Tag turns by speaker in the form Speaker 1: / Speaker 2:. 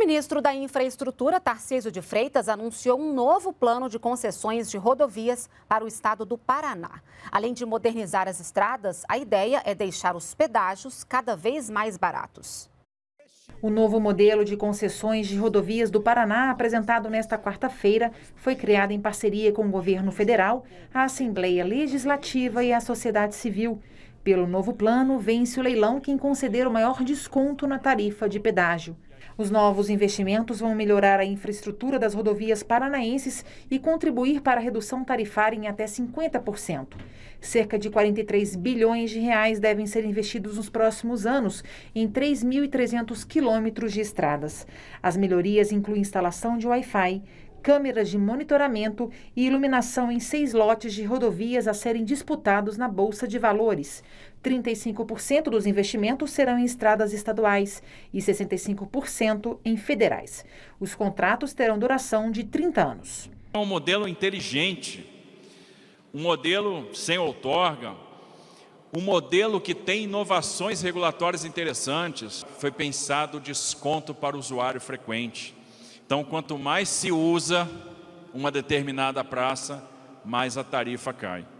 Speaker 1: ministro da Infraestrutura, Tarcísio de Freitas, anunciou um novo plano de concessões de rodovias para o estado do Paraná. Além de modernizar as estradas, a ideia é deixar os pedágios cada vez mais baratos.
Speaker 2: O novo modelo de concessões de rodovias do Paraná, apresentado nesta quarta-feira, foi criado em parceria com o governo federal, a Assembleia Legislativa e a sociedade civil. Pelo novo plano, vence o leilão quem conceder o maior desconto na tarifa de pedágio. Os novos investimentos vão melhorar a infraestrutura das rodovias paranaenses e contribuir para a redução tarifária em até 50%. Cerca de 43 bilhões de reais devem ser investidos nos próximos anos em 3.300 quilômetros de estradas. As melhorias incluem instalação de Wi-Fi, câmeras de monitoramento e iluminação em seis lotes de rodovias a serem disputados na Bolsa de Valores. 35% dos investimentos serão em estradas estaduais e 65% em federais. Os contratos terão duração de 30 anos.
Speaker 3: É um modelo inteligente, um modelo sem outorga, um modelo que tem inovações regulatórias interessantes. Foi pensado o desconto para o usuário frequente então, quanto mais se usa uma determinada praça, mais a tarifa cai.